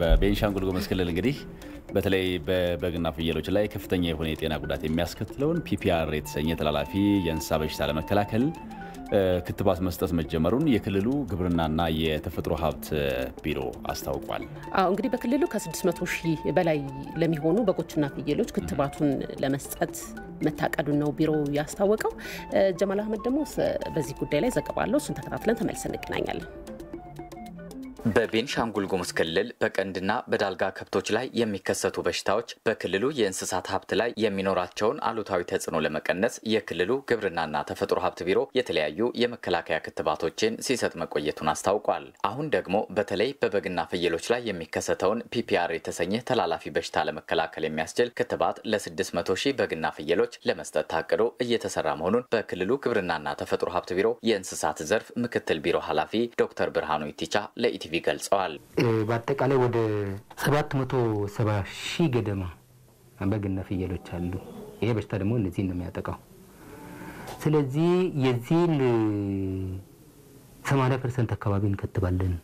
በቤንሻንጉል ጉሙዝ ክልል እንግዲህ በተለይ በበግና ፍየሎች ላይ ከፍተኛ የሆነ የጤና ጉዳት የሚያስከትለውን ፒፒአር የተሰኘ ተላላፊ የእንስሳ በሽታ ለመከላከል ክትባት መስጠት መጀመሩን የክልሉ ግብርናና የተፈጥሮ ሀብት ቢሮ አስታውቋል። አዎ እንግዲህ በክልሉ ከ600 ሺህ በላይ ለሚሆኑ በጎችና ፍየሎች ክትባቱን ለመስጠት መታቀዱን ነው ቢሮ ያስታወቀው። ጀማል አህመድ ደግሞ በዚህ ጉዳይ ላይ ዘገባ አለው። እሱን ተከታትለን ተመልሰን እንገናኛለን። በቤንሻንጉል ጉሙዝ ክልል በቀንድና በዳልጋ ከብቶች ላይ የሚከሰቱ በሽታዎች በክልሉ የእንስሳት ሀብት ላይ የሚኖራቸውን አሉታዊ ተጽዕኖ ለመቀነስ የክልሉ ግብርናና ተፈጥሮ ሀብት ቢሮ የተለያዩ የመከላከያ ክትባቶችን ሲሰጥ መቆየቱን አስታውቋል። አሁን ደግሞ በተለይ በበግና ፍየሎች ላይ የሚከሰተውን ፒፒአር የተሰኘ ተላላፊ በሽታ ለመከላከል የሚያስችል ክትባት ለ600 ሺህ በግና ፍየሎች ለመስጠት ታቅዶ እየተሰራ መሆኑን በክልሉ ግብርናና ተፈጥሮ ሀብት ቢሮ የእንስሳት ዘርፍ ምክትል ቢሮ ኃላፊ ዶክተር ብርሃኑ ይቲቻ ለኢቲ ለኢቲቪ ገልጸዋል። በአጠቃላይ ወደ 770 ሺህ ገደማ በግና ፍየሎች አሉ። ይሄ በሽታ ደግሞ እነዚህን ነው የሚያጠቃው። ስለዚህ የዚህን 80 ፐርሰንት አካባቢ እንከትባለን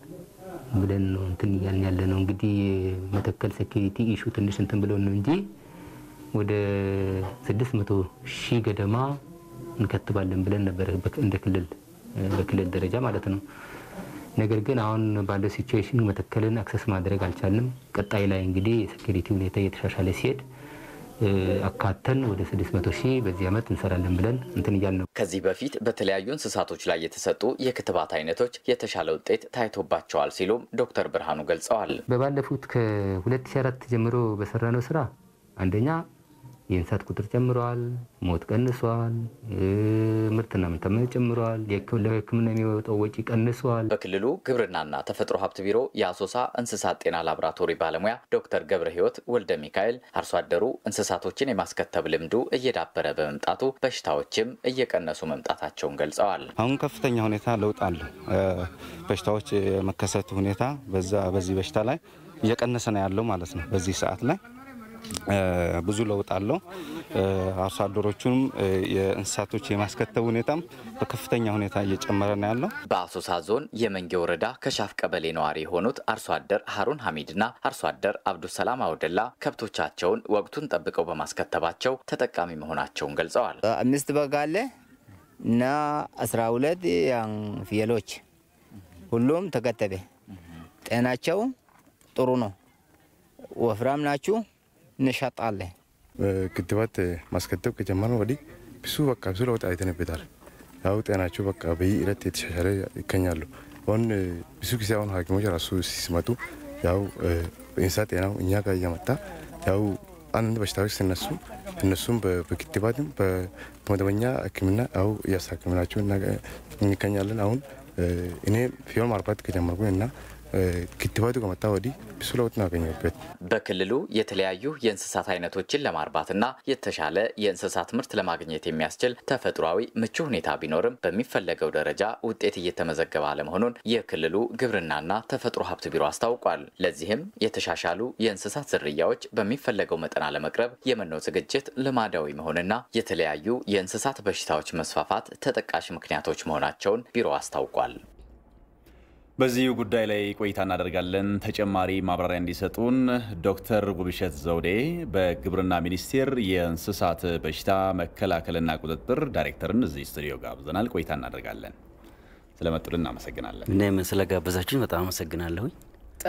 ብለን ነው እንትን እያልን ያለ ነው። እንግዲህ መተከል ሴኪሪቲ ኢሹ ትንሽ እንትን ብለን ነው እንጂ ወደ 600 ሺህ ገደማ እንከትባለን ብለን ነበረ እንደ ክልል በክልል ደረጃ ማለት ነው። ነገር ግን አሁን ባለው ሲቹዌሽን መተከልን አክሰስ ማድረግ አልቻልንም። ቀጣይ ላይ እንግዲህ የሴኪሪቲ ሁኔታ እየተሻሻለ ሲሄድ አካተን ወደ 600 ሺህ በዚህ ዓመት እንሰራለን ብለን እንትን እያል ነው። ከዚህ በፊት በተለያዩ እንስሳቶች ላይ የተሰጡ የክትባት አይነቶች የተሻለ ውጤት ታይቶባቸዋል ሲሉም ዶክተር ብርሃኑ ገልጸዋል። በባለፉት ከ2004 ጀምሮ በሰራነው ስራ አንደኛ የእንስሳት ቁጥር ጨምሯል፣ ሞት ቀንሷል፣ ምርትና ምርታማነት ጨምረዋል፣ ለሕክምና የሚወጣው ወጪ ቀንሷል። በክልሉ ግብርናና ተፈጥሮ ሀብት ቢሮ የአሶሳ እንስሳት ጤና ላቦራቶሪ ባለሙያ ዶክተር ገብረ ሕይወት ወልደ ሚካኤል አርሶ አደሩ እንስሳቶችን የማስከተብ ልምዱ እየዳበረ በመምጣቱ በሽታዎችም እየቀነሱ መምጣታቸውን ገልጸዋል። አሁን ከፍተኛ ሁኔታ ለውጥ አለ። በሽታዎች የመከሰት ሁኔታ በዛ በዚህ በሽታ ላይ እየቀነሰ ነው ያለው ማለት ነው በዚህ ሰዓት ላይ ብዙ ለውጥ አለው። አርሶ አደሮቹም የእንስሳቶች የማስከተብ ሁኔታም በከፍተኛ ሁኔታ እየጨመረ ነው ያለው። በአሶሳ ዞን የመንጌ ወረዳ ከሻፍ ቀበሌ ነዋሪ የሆኑት አርሶ አደር ሀሩን ሀሚድና አርሶ አደር አብዱሰላም አውደላ ከብቶቻቸውን ወቅቱን ጠብቀው በማስከተባቸው ተጠቃሚ መሆናቸውን ገልጸዋል። አምስት በግ አለ እና አስራ ሁለት ፍየሎች ሁሉም ተከተበ። ጤናቸው ጥሩ ነው። ወፍራም ናችሁ እንሸጣለን። ክትባት ማስከተብ ከጀመርን ወዲህ ብዙ በቃ ብዙ ለውጥ አይተንበታል። ያው ጤናቸው በቃ በየዕለት የተሻሻለ ይገኛሉ። አሁን ብዙ ጊዜ አሁን ሐኪሞች ራሱ ሲመጡ ያው በእንስሳት ጤናው እኛ ጋር እየመጣ ያው አንድ በሽታዎች ሲነሱ እነሱም በክትባትም በመደበኛ ሕክምና ያው እያሳክምናቸው እንገኛለን። አሁን እኔ ፊዮን ማርባት ከጀመርኩኝ እና ክትባቱ ከመጣ ወዲህ ብዙ ለውጥ ነው ያገኘበት። በክልሉ የተለያዩ የእንስሳት አይነቶችን ለማርባትና የተሻለ የእንስሳት ምርት ለማግኘት የሚያስችል ተፈጥሯዊ ምቹ ሁኔታ ቢኖርም በሚፈለገው ደረጃ ውጤት እየተመዘገበ አለመሆኑን የክልሉ ግብርናና ተፈጥሮ ሀብት ቢሮ አስታውቋል። ለዚህም የተሻሻሉ የእንስሳት ዝርያዎች በሚፈለገው መጠን አለመቅረብ፣ የመኖ ዝግጅት ልማዳዊ መሆንና የተለያዩ የእንስሳት በሽታዎች መስፋፋት ተጠቃሽ ምክንያቶች መሆናቸውን ቢሮ አስታውቋል። በዚህ ጉዳይ ላይ ቆይታ እናደርጋለን። ተጨማሪ ማብራሪያ እንዲሰጡን ዶክተር ውብሸት ዘውዴ በግብርና ሚኒስቴር የእንስሳት በሽታ መከላከልና ቁጥጥር ዳይሬክተርን እዚህ ስቱዲዮ ጋብዘናል። ቆይታ እናደርጋለን። ስለመጡልን እናመሰግናለን። እኔም ስለጋበዛችን በጣም አመሰግናለሁኝ።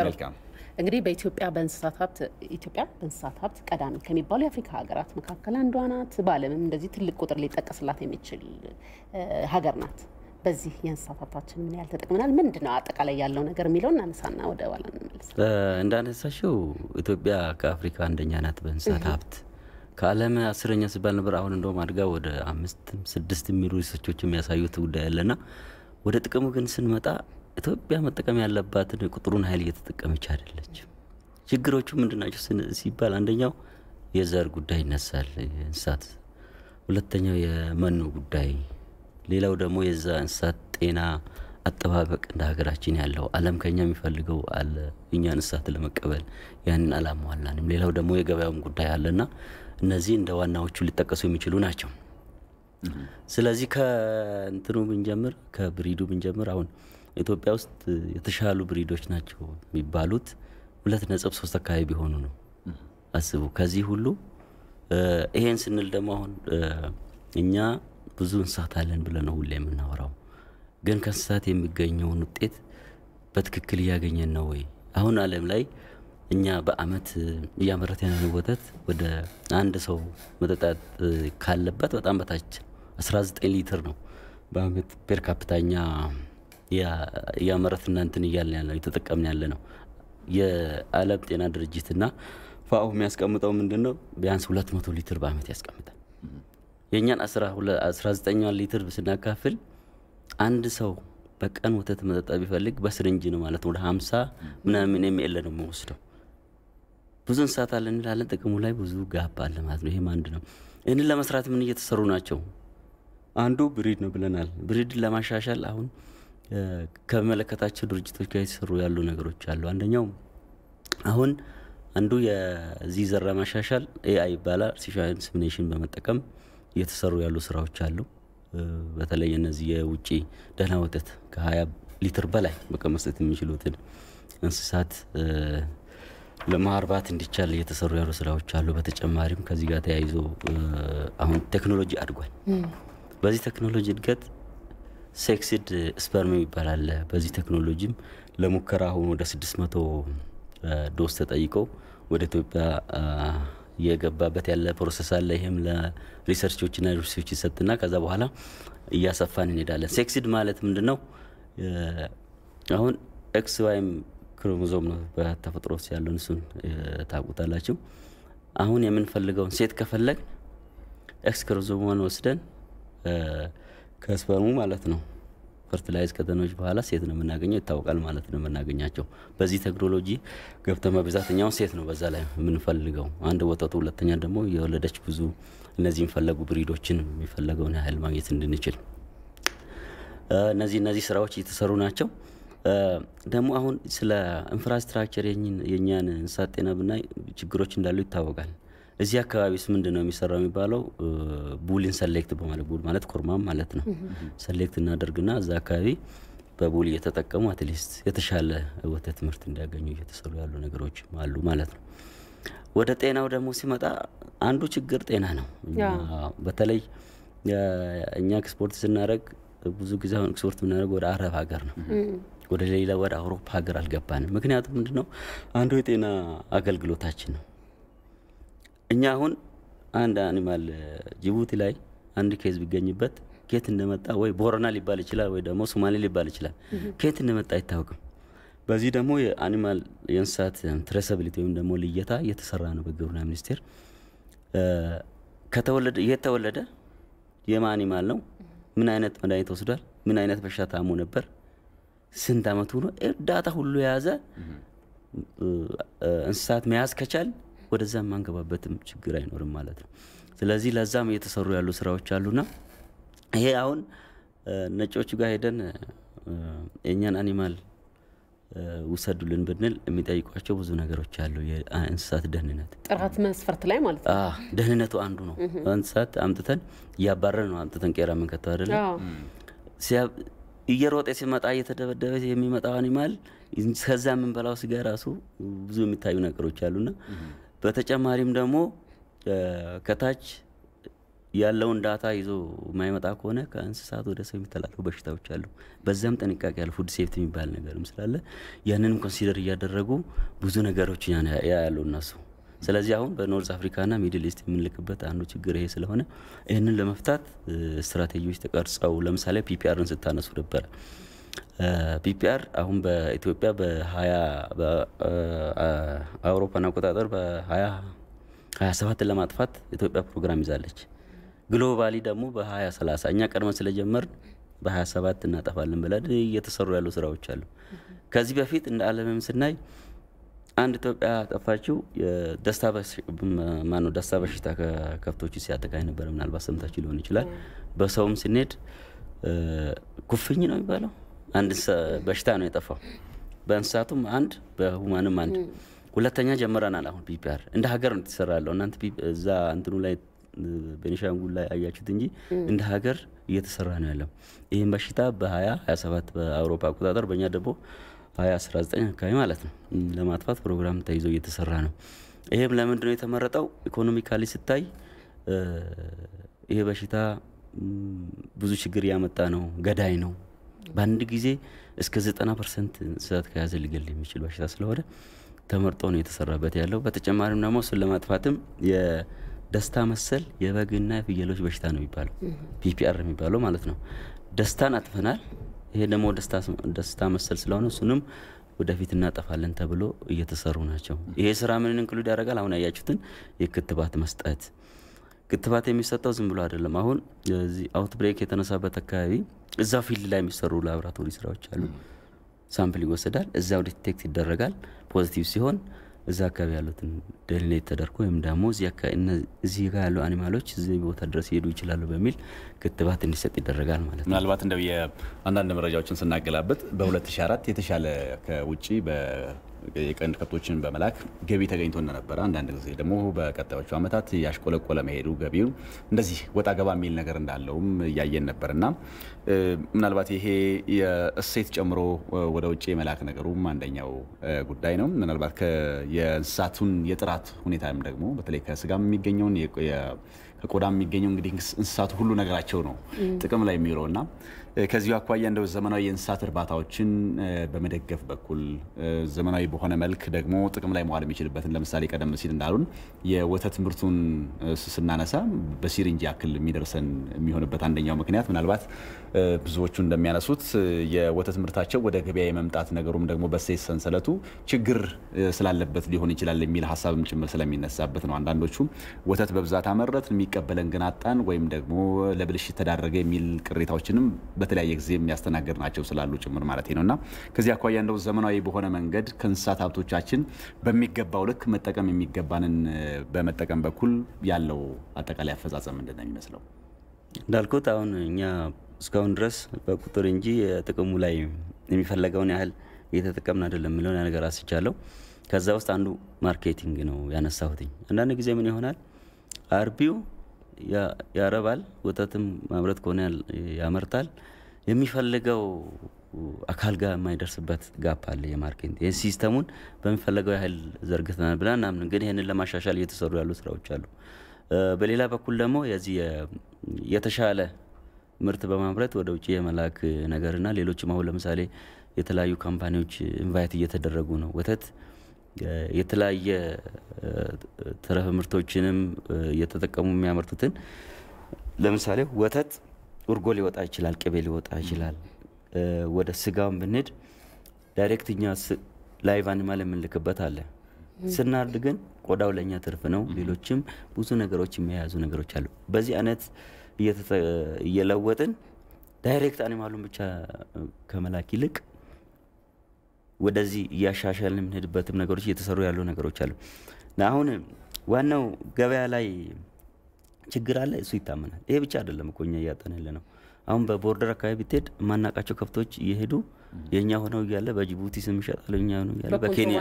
መልካም እንግዲህ በኢትዮጵያ በእንስሳት ሀብት ኢትዮጵያ በእንስሳት ሀብት ቀዳሚ ከሚባሉ የአፍሪካ ሀገራት መካከል አንዷ ናት። በዓለምም እንደዚህ ትልቅ ቁጥር ሊጠቀስላት የሚችል ሀገር ናት። በዚህ የእንስሳት ሀብታችን ምን ያህል ተጠቅመናል፣ ምንድን ነው አጠቃላይ ያለው ነገር የሚለው እናነሳና ወደ ኋላ እንመለስ። እንዳነሳሽው ኢትዮጵያ ከአፍሪካ አንደኛ ናት በእንስሳት ሀብት። ከዓለም አስረኛ ሲባል ነበር። አሁን እንደውም አድጋ ወደ አምስት ስድስት የሚሉ ሪሰርቾች የሚያሳዩት ጉዳይ አለና ወደ ጥቅሙ ግን ስንመጣ ኢትዮጵያ መጠቀም ያለባትን ቁጥሩን ኃይል እየተጠቀመች አደለች ችግሮቹ ምንድናቸው ሲባል አንደኛው የዘር ጉዳይ ይነሳል፣ እንስሳት። ሁለተኛው የመኖ ጉዳይ ሌላው ደግሞ የዛ እንስሳት ጤና አጠባበቅ እንደ ሀገራችን ያለው አለም ከኛ የሚፈልገው አለ እኛ እንስሳት ለመቀበል ያንን አላሟላንም። ሌላው ደግሞ የገበያውን ጉዳይ አለና እነዚህ እንደ ዋናዎቹ ሊጠቀሱ የሚችሉ ናቸው። ስለዚህ ከእንትኑ ብንጀምር ከብሪዱ ብንጀምር አሁን ኢትዮጵያ ውስጥ የተሻሉ ብሪዶች ናቸው የሚባሉት ሁለት ነጥብ ሶስት አካባቢ ቢሆኑ ነው። አስቡ ከዚህ ሁሉ ይሄን ስንል ደግሞ አሁን እኛ ብዙ እንስሳት አለን ብለን ነው ሁሌ የምናወራው። ግን ከእንስሳት የሚገኘውን ውጤት በትክክል እያገኘን ነው ወይ? አሁን አለም ላይ እኛ በአመት እያመረት ያለን ወተት ወደ አንድ ሰው መጠጣት ካለበት በጣም በታች 19 ሊትር ነው በአመት ፔር እያመረትና እንትን እያለ ያለ የተጠቀምን ያለ ነው። የዓለም ጤና ድርጅትና ፋኦ የሚያስቀምጠው ምንድን ነው? ቢያንስ 200 ሊትር በአመት ያስቀምጣል። የእኛን 19 ሊትር ስናካፍል አንድ ሰው በቀን ወተት መጠጣ ቢፈልግ በስርንጅ ነው ማለት ወደ 50 ምናምን የሚል ነው የምወስደው። ብዙ እንስሳት አለ እንላለን፣ ጥቅሙ ላይ ብዙ ጋፕ አለ ማለት ነው። ይሄም አንድ ነው። ይህንን ለመስራት ምን እየተሰሩ ናቸው? አንዱ ብሪድ ነው ብለናል። ብሪድን ለማሻሻል አሁን ከመለከታቸው ድርጅቶች ጋር የተሰሩ ያሉ ነገሮች አሉ። አንደኛው አሁን አንዱ የዚህ ዘራ ማሻሻል ኤአይ ይባላል። አርቲፊሻል ኢንሰሚኔሽን በመጠቀም እየተሰሩ ያሉ ስራዎች አሉ። በተለይ እነዚህ የውጭ ደህና ወተት ከ20 ሊትር በላይ በቃ መስጠት የሚችሉትን እንስሳት ለማርባት እንዲቻል እየተሰሩ ያሉ ስራዎች አሉ። በተጨማሪም ከዚህ ጋር ተያይዞ አሁን ቴክኖሎጂ አድጓል። በዚህ ቴክኖሎጂ እድገት ሴክሲድ ስፐርም ይባላል። በዚህ ቴክኖሎጂም ለሙከራ አሁን ወደ 600 ዶስ ተጠይቀው ወደ ኢትዮጵያ እየገባበት ያለ ፕሮሰስ አለ። ይህም ና ዩኒቨርሲቲዎች ይሰጥና ከዛ በኋላ እያሰፋን እንሄዳለን። ሴክሲድ ማለት ምንድን ነው? አሁን ኤክስ ዋይም ክሮሞዞም ነው በተፈጥሮ ውስጥ ያለውን እሱን ታውቁታላችሁ። አሁን የምንፈልገውን ሴት ከፈለግ ኤክስ ክሮሞዞሟን ወስደን ከስፐርሙ ማለት ነው ፈርትላይዝ ከተኖች በኋላ ሴት ነው የምናገኘው ይታወቃል ማለት ነው የምናገኛቸው። በዚህ ቴክኖሎጂ ገብተ መብዛት ሴት ነው በዛ ላይ የምንፈልገው አንድ ወተቱ፣ ሁለተኛ ደግሞ የወለደች ብዙ እነዚህን ፈለጉ ብሪዶችን የሚፈለገውን ያህል ማግኘት እንድንችል እነዚህ እነዚህ ስራዎች እየተሰሩ ናቸው። ደግሞ አሁን ስለ ኢንፍራስትራክቸር የኛን እንስሳት ጤና ብናይ ችግሮች እንዳሉ ይታወቃል። እዚህ አካባቢስ ምንድን ነው የሚሰራው የሚባለው? ቡሊን ሰሌክት በማለት ቡል ማለት ኮርማም ማለት ነው። ሰሌክት እናደርግና እዛ አካባቢ በቡል እየተጠቀሙ አትሊስት የተሻለ ወተት ምርት እንዲያገኙ እየተሰሩ ያሉ ነገሮች አሉ ማለት ነው። ወደ ጤናው ደግሞ ሲመጣ አንዱ ችግር ጤና ነው። በተለይ እኛ ኤክስፖርት ስናደረግ ብዙ ጊዜ አሁን ኤክስፖርት የምናደርግ ወደ አረብ ሀገር ነው። ወደ ሌላ ወደ አውሮፓ ሀገር አልገባንም። ምክንያቱም ምንድነው አንዱ የጤና አገልግሎታችን ነው። እኛ አሁን አንድ አኒማል ጅቡቲ ላይ አንድ ኬዝ ቢገኝበት ኬት እንደመጣ ወይ ቦረና ሊባል ይችላል፣ ወይ ደግሞ ሶማሌ ሊባል ይችላል። ኬት እንደመጣ አይታወቅም። በዚህ ደግሞ የአኒማል የእንስሳት ትሬሰብሊቲ ወይም ደግሞ ልየታ እየተሰራ ነው በግብርና ሚኒስቴር። ከተወለደ የተወለደ የማ አኒማል ነው፣ ምን አይነት መድኃኒት ወስዷል፣ ምን አይነት በሽታ ታሞ ነበር፣ ስንት አመቱ ነው፣ ዳታ ሁሉ የያዘ እንስሳት መያዝ ከቻል ወደዛ የማንገባበትም ችግር አይኖርም ማለት ነው። ስለዚህ ለዛም እየተሰሩ ያሉ ስራዎች አሉና ይሄ አሁን ነጮቹ ጋር ሄደን የእኛን አኒማል ውሰዱልን ብንል የሚጠይቋቸው ብዙ ነገሮች አሉ። የእንስሳት ደህንነት ጥራት መስፈርት ላይ ማለት ነው። ደህንነቱ አንዱ ነው። እንስሳት አምጥተን እያባረን ነው አምጥተን ቄራ የምንከተው አይደለ? እየሮጠ ሲመጣ እየተደበደበ የሚመጣው አኒማል ከዛ የምንበላው ስጋ ራሱ ብዙ የሚታዩ ነገሮች አሉና በተጨማሪም ደግሞ ከታች ያለውን ዳታ ይዞ የማይመጣ ከሆነ ከእንስሳት ወደ ሰው የሚተላለፉ በሽታዎች አሉ። በዚያም ጥንቃቄ ያለ ፉድ ሴፍት የሚባል ነገርም ስላለ ያንንም ኮንሲደር እያደረጉ ብዙ ነገሮች ያያሉ እነሱ። ስለዚህ አሁን በኖርዝ አፍሪካና ሚድል ኢስት የምንልክበት አንዱ ችግር ይሄ ስለሆነ ይህንን ለመፍታት ስትራቴጂዎች ተቀርጸው ለምሳሌ ፒፒአርን ስታነሱ ነበረ ፒፒአር አሁን በኢትዮጵያ በሀያ አውሮፓን አቆጣጠር በ ሀያ ሰባትን ለማጥፋት ኢትዮጵያ ፕሮግራም ይዛለች። ግሎባሊ ደግሞ በሀያ ሰላሳ እኛ ቀድመን በ በሀያ ሰባት እናጠፋለን ብለን እየተሰሩ ያሉ ስራዎች አሉ። ከዚህ በፊት እንደ ዓለምም ስናይ አንድ ኢትዮጵያ ጠፋችው ደስታ ማነው ደስታ በሽታ ከከብቶች ሲያጠቃ የነበረ ምናልባት ሰምታችሁ ሊሆን ይችላል። በሰውም ስንሄድ ኩፍኝ ነው የሚባለው አንድ በሽታ ነው የጠፋው። በእንስሳቱም አንድ በሁማንም አንድ። ሁለተኛ ጀምረናል። አሁን ፒፒአር እንደ ሀገር ነው የተሰራ እናንተ እዛ እንትኑ ላይ ቤኒሻንጉል ላይ አያችሁት እንጂ እንደ ሀገር እየተሰራ ነው ያለው። ይህም በሽታ በ 2 27 በአውሮፓ አቆጣጠር በእኛ ደግሞ 2019 አካባቢ ማለት ነው ለማጥፋት ፕሮግራም ተይዞ እየተሰራ ነው። ይህም ለምንድነው የተመረጠው? ኢኮኖሚካሊ ስታይ ይሄ በሽታ ብዙ ችግር ያመጣ ነው፣ ገዳይ ነው በአንድ ጊዜ እስከ ዘጠና ፐርሰንት እንስሳት ከያዘ ሊገል የሚችል በሽታ ስለሆነ ተመርጦ ነው የተሰራበት ያለው። በተጨማሪም ደግሞ እሱን ለማጥፋትም የደስታ መሰል የበግና የፍየሎች በሽታ ነው የሚባለው፣ ፒፒአር የሚባለው ማለት ነው። ደስታን አጥፈናል። ይሄ ደግሞ ደስታ መሰል ስለሆነ እሱንም ወደፊት እናጠፋለን ተብሎ እየተሰሩ ናቸው። ይሄ ስራ ምንን እንክሉድ ያደርጋል? አሁን ያያችሁትን የክትባት መስጠት። ክትባት የሚሰጠው ዝም ብሎ አይደለም። አሁን አውትብሬክ የተነሳበት አካባቢ እዛ ፊልድ ላይ የሚሰሩ ላብራቶሪ ስራዎች አሉ። ሳምፕል ይወሰዳል፣ እዛው ዲቴክት ይደረጋል። ፖዚቲቭ ሲሆን እዛ አካባቢ ያሉትን ደህንነት ተደርጎ ወይም ደግሞ እዚህ ጋር ያሉ አኒማሎች እዚህ ቦታ ድረስ ይሄዱ ይችላሉ በሚል ክትባት እንዲሰጥ ይደረጋል ማለት ነው። ምናልባት እንደው የአንዳንድ መረጃዎችን ስናገላበት በ2004 የተሻለ ከውጭ የቀንድ ከብቶችን በመላክ ገቢ ተገኝቶ እንደነበረ አንዳንድ ጊዜ ደግሞ በቀጣዮቹ ዓመታት ያሽቆለቆለ መሄዱ ገቢው እንደዚህ ወጣ ገባ የሚል ነገር እንዳለውም እያየን ነበር እና ምናልባት ይሄ የእሴት ጨምሮ ወደ ውጭ የመላክ ነገሩም አንደኛው ጉዳይ ነው። ምናልባት የእንስሳቱን የጥራት ሁኔታም ደግሞ በተለይ ከስጋ የሚገኘውን ከቆዳ የሚገኘው እንግዲህ እንስሳቱ ሁሉ ነገራቸው ነው ጥቅም ላይ የሚውለው እና ከዚሁ አኳያ እንደው ዘመናዊ የእንስሳት እርባታዎችን በመደገፍ በኩል ዘመናዊ በሆነ መልክ ደግሞ ጥቅም ላይ መዋል የሚችልበትን ለምሳሌ ቀደም ሲል እንዳሉን የወተት ምርቱን ስናነሳ በሲሪንጅ ያክል የሚደርሰን የሚሆንበት አንደኛው ምክንያት ምናልባት ብዙዎቹ እንደሚያነሱት የወተት ምርታቸው ወደ ገበያ የመምጣት ነገሩም ደግሞ በሴት ሰንሰለቱ ችግር ስላለበት ሊሆን ይችላል የሚል ሀሳብም ጭምር ስለሚነሳበት ነው። አንዳንዶቹ ወተት በብዛት አመረት የሚቀበለን ግን አጣን፣ ወይም ደግሞ ለብልሽት ተዳረገ የሚል ቅሬታዎችንም በተለያየ ጊዜ የሚያስተናገድ ናቸው ስላሉ ጭምር ማለት ነው እና ከዚህ አኳያ እንደው ዘመናዊ በሆነ መንገድ ከእንስሳት ሀብቶቻችን በሚገባው ልክ መጠቀም የሚገባንን በመጠቀም በኩል ያለው አጠቃላይ አፈጻጸም ምንድን ነው የሚመስለው? እንዳልኩት አሁን እኛ እስካሁን ድረስ በቁጥር እንጂ ጥቅሙ ላይ የሚፈለገውን ያህል እየተጠቀምን አይደለም የሚለውን ነገር አስቻለሁ። ከዛ ውስጥ አንዱ ማርኬቲንግ ነው ያነሳሁትኝ። አንዳንድ ጊዜ ምን ይሆናል አርቢው ያረባል፣ ወተትም ማምረት ከሆነ ያመርታል። የሚፈልገው አካል ጋር የማይደርስበት ጋፕ አለ። የማርኬቲንግ ሲስተሙን በሚፈለገው ያህል ዘርግተናል ብለን እናምንን፣ ግን ይህንን ለማሻሻል እየተሰሩ ያሉ ስራዎች አሉ። በሌላ በኩል ደግሞ የዚህ የተሻለ ምርት በማምረት ወደ ውጭ የመላክ ነገርና ሌሎችም አሁን ለምሳሌ የተለያዩ ካምፓኒዎች ኢንቫይት እየተደረጉ ነው። ወተት የተለያየ ትረፍ ምርቶችንም እየተጠቀሙ የሚያመርቱትን ለምሳሌ ወተት እርጎ ሊወጣ ይችላል፣ ቅቤ ሊወጣ ይችላል። ወደ ስጋውን ብንሄድ ዳይሬክት እኛ ላይቭ አኒማል የምንልክበት አለ። ስናርድ ግን ቆዳው ለእኛ ትርፍ ነው። ሌሎችም ብዙ ነገሮች የሚያያዙ ነገሮች አሉ። በዚህ አይነት እየለወጥን ዳይሬክት አኒማሉን ብቻ ከመላክ ይልቅ ወደዚህ እያሻሻልን የምንሄድበትም ነገሮች እየተሰሩ ያሉ ነገሮች አሉ። አሁን ዋናው ገበያ ላይ ችግር አለ፣ እሱ ይታመናል። ይሄ ብቻ አይደለም እኮ እኛ እያጠን ያለ ነው። አሁን በቦርደር አካባቢ ብትሄድ የማናቃቸው ከብቶች እየሄዱ የእኛ ሆነው እያለ በጅቡቲ ስም ይሸጣሉ። እኛ ሆነው እያለ በኬንያ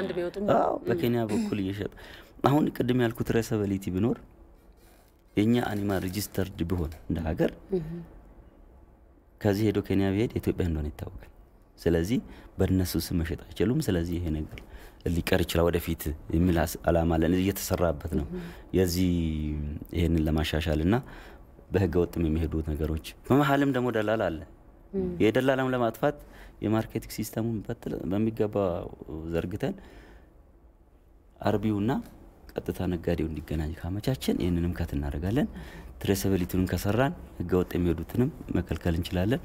በኬንያ በኩል እየሸጠ አሁን ቅድም ያልኩት ሬሰበሊቲ ቢኖር የእኛ አኒማል ሬጂስተርድ ቢሆን እንደ ሀገር ከዚህ ሄዶ ኬንያ ቢሄድ የኢትዮጵያ እንደሆነ ይታወቃል። ስለዚህ በእነሱ ስም መሸጥ አይችሉም። ስለዚህ ይሄ ነገር ሊቀር ይችላል ወደፊት የሚል አላማ አለን። እየተሰራበት ነው። የዚህ ይህንን ለማሻሻል እና በህገ ወጥም የሚሄዱ ነገሮች በመሀልም ደግሞ ደላላ አለ። የደላላም ለማጥፋት የማርኬቲንግ ሲስተሙን በሚገባ ዘርግተን አርቢውና ቀጥታ ነጋዴው እንዲገናኝ ካመቻችን ይህንንም ከት እናደርጋለን። ትሬሰብሊቲውን ከሰራን ህገ ወጥ የሚሄዱትንም መከልከል እንችላለን።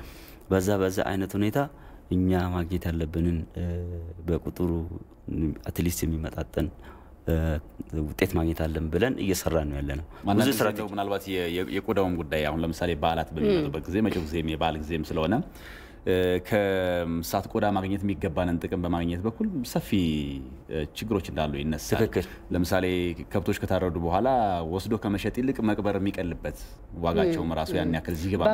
በዛ በዛ አይነት ሁኔታ እኛ ማግኘት ያለብንን በቁጥሩ አትሊስት የሚመጣጠን ውጤት ማግኘት አለን ብለን እየሰራ ነው ያለ ነው። ብዙ ስራ ምናልባት የቆዳውም ጉዳይ አሁን ለምሳሌ በዓላት በሚመጡበት ጊዜ መጪው ጊዜም የበዓል ጊዜም ስለሆነ ከእንስሳት ቆዳ ማግኘት የሚገባንን ጥቅም በማግኘት በኩል ሰፊ ችግሮች እንዳሉ ይነሳል። ትክክል። ለምሳሌ ከብቶች ከታረዱ በኋላ ወስዶ ከመሸጥ ይልቅ መቅበር የሚቀልበት ዋጋቸውም ራሱ ያን ያክል እዚህ ግባ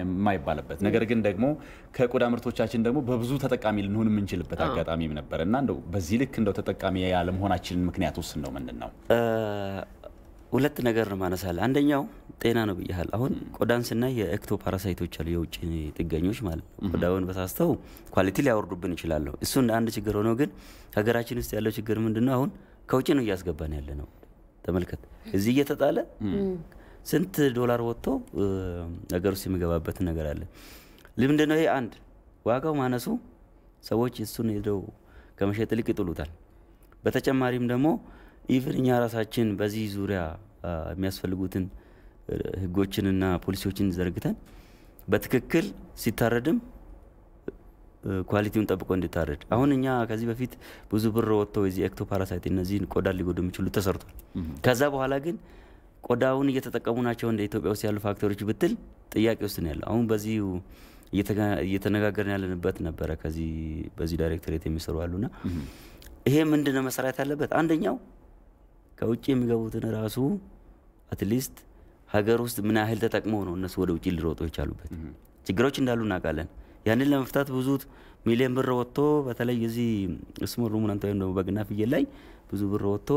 የማይባልበት ነገር ግን ደግሞ ከቆዳ ምርቶቻችን ደግሞ በብዙ ተጠቃሚ ልንሆን የምንችልበት አጋጣሚም ነበር እና በዚህ ልክ እንደው ተጠቃሚ ያለመሆናችንን ምክንያት ውስን ነው ምንድን ነው? ሁለት ነገር ነው ማነሳል። አንደኛው ጤና ነው ብያል። አሁን ቆዳን ስናይ የኤክቶ ፓራሳይቶች አሉ፣ የውጭ ጥገኞች ማለት ነው። ቆዳውን በሳስተው ኳሊቲ ሊያወርዱብን ይችላሉ። እሱ እንደ አንድ ችግር ሆኖ ግን ሀገራችን ውስጥ ያለው ችግር ምንድን ነው? አሁን ከውጭ ነው እያስገባን ያለ ነው። ተመልከት፣ እዚህ እየተጣለ ስንት ዶላር ወጥቶ ነገር ውስጥ የሚገባበት ነገር አለ። ለምንድን ነው ይሄ? አንድ ዋጋው ማነሱ ሰዎች እሱን ሄደው ከመሸጥ ይልቅ ይጥሉታል። በተጨማሪም ደግሞ ኢቨን እኛ ራሳችን በዚህ ዙሪያ የሚያስፈልጉትን ህጎችንና ፖሊሲዎችን ዘርግተን በትክክል ሲታረድም ኳሊቲውን ጠብቆ እንዲታረድ። አሁን እኛ ከዚህ በፊት ብዙ ብር ወጥቶ የዚህ ኤክቶ ፓራሳይት እነዚህን ቆዳ ሊጎዱ የሚችሉ ተሰርቷል። ከዛ በኋላ ግን ቆዳውን እየተጠቀሙ ናቸው እንደ ኢትዮጵያ ውስጥ ያሉ ፋክተሮች ብትል ጥያቄ ውስጥ ነው ያለው። አሁን በዚህ እየተነጋገርን ያለንበት ነበረ። ከዚህ በዚህ ዳይሬክቶሬት የሚሰሩ አሉና ይሄ ምንድነው መሰራት ያለበት አንደኛው ከውጭ የሚገቡትን ራሱ አትሊስት ሀገር ውስጥ ምን ያህል ተጠቅመው ነው እነሱ ወደ ውጭ ሊሮጡ የቻሉበት። ችግሮች እንዳሉ እናውቃለን። ያንን ለመፍታት ብዙ ሚሊዮን ብር ወጥቶ በተለይ የዚህ ስሞል ሩሙናንት ወይም ደግሞ በግና ፍየል ላይ ብዙ ብር ወጥቶ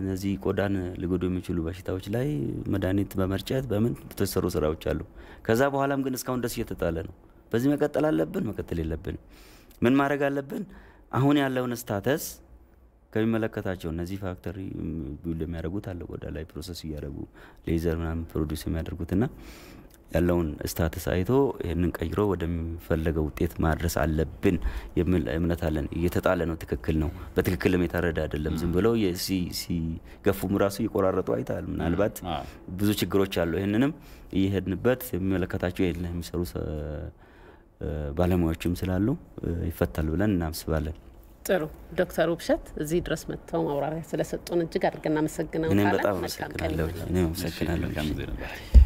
እነዚህ ቆዳን ሊጎዱ የሚችሉ በሽታዎች ላይ መድኃኒት በመርጨት በምን የተሰሩ ስራዎች አሉ። ከዛ በኋላም ግን እስካሁን ደስ እየተጣለ ነው። በዚህ መቀጠል አለብን? መቀጠል የለብን? ምን ማድረግ አለብን? አሁን ያለውን ስታተስ ከሚመለከታቸው እነዚህ ፋክተሪ ቢውል የሚያደርጉት አለ ወደ ላይ ፕሮሰስ እያደረጉ ሌዘር ምናምን ፕሮዲስ የሚያደርጉት እና ያለውን ስታትስ አይቶ ይህንን ቀይሮ ወደሚፈለገው ውጤት ማድረስ አለብን የሚል እምነት አለን። እየተጣለ ነው፣ ትክክል ነው። በትክክልም የታረደ አይደለም። ዝም ብለው ሲገፉም ራሱ እየቆራረጡ አይታል። ምናልባት ብዙ ችግሮች አሉ። ይህንንም እየሄድንበት የሚመለከታቸው የሚሰሩ ባለሙያዎችም ስላሉ ይፈታል ብለን እናስባለን። ጥሩ ዶክተር ውብሸት እዚህ ድረስ መጥተው ማብራሪያ ስለሰጡን እጅግ አድርገን እናመሰግናለን። እኔም በጣም አመሰግናለሁ። እኔም አመሰግናለሁ።